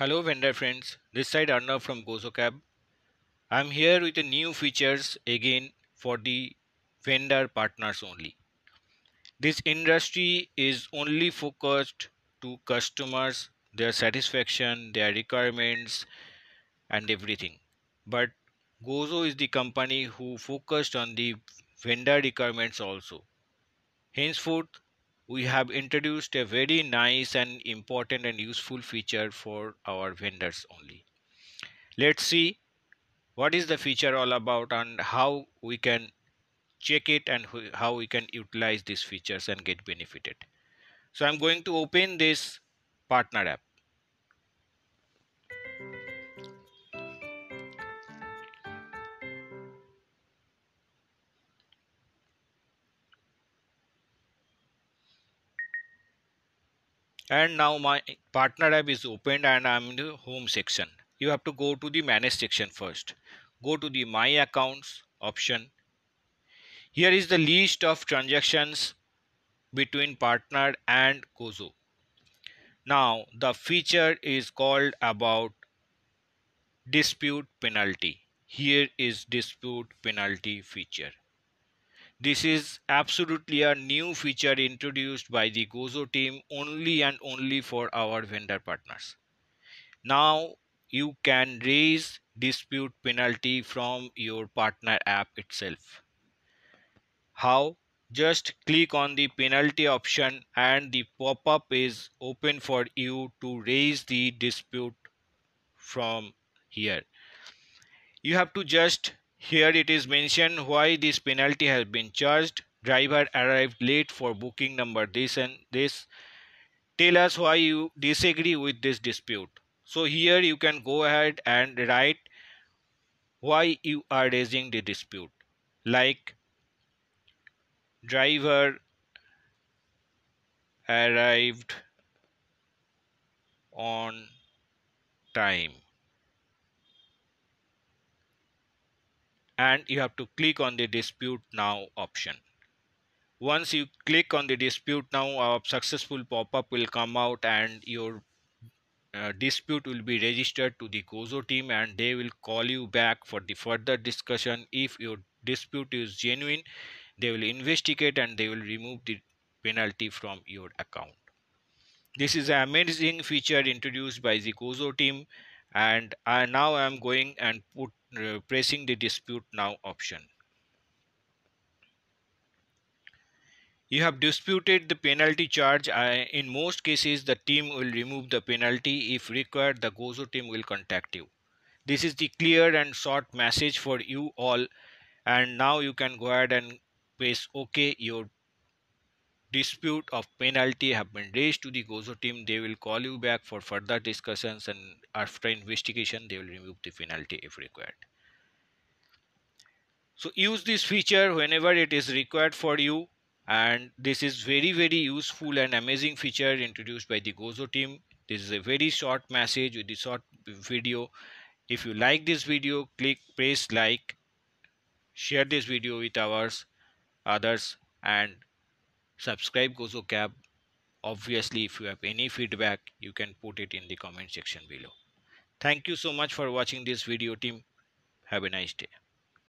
Hello vendor friends, this side Arnav from GozoCab. I am here with the new features again for the vendor partners only. This industry is only focused to customers, their satisfaction, their requirements and everything. But Gozo is the company who focused on the vendor requirements also. Henceforth, we have introduced a very nice and important and useful feature for our vendors only. Let's see what is the feature all about and how we can check it and how we can utilize these features and get benefited. So I'm going to open this partner app. and now my partner app is opened and I'm in the home section you have to go to the manage section first go to the my accounts option here is the list of transactions between partner and Kozo now the feature is called about dispute penalty here is dispute penalty feature this is absolutely a new feature introduced by the Gozo team only and only for our vendor partners. Now you can raise dispute penalty from your partner app itself. How? Just click on the penalty option and the pop-up is open for you to raise the dispute from here. You have to just here it is mentioned why this penalty has been charged. Driver arrived late for booking number this and this. Tell us why you disagree with this dispute. So here you can go ahead and write why you are raising the dispute. Like driver arrived on time and you have to click on the dispute now option once you click on the dispute now a successful pop-up will come out and your uh, dispute will be registered to the Gozo team and they will call you back for the further discussion if your dispute is genuine they will investigate and they will remove the penalty from your account this is an amazing feature introduced by the Gozo team and I, now I am going and put uh, pressing the dispute now option. You have disputed the penalty charge. I, in most cases, the team will remove the penalty. If required, the Gozo team will contact you. This is the clear and short message for you all. And now you can go ahead and press OK. Your dispute of penalty have been raised to the Gozo team. They will call you back for further discussions and after investigation, they will remove the penalty if required. So use this feature whenever it is required for you and this is very very useful and amazing feature introduced by the Gozo team. This is a very short message with the short video. If you like this video, click press like, share this video with ours, others and subscribe gozo cab obviously if you have any feedback you can put it in the comment section below thank you so much for watching this video team have a nice day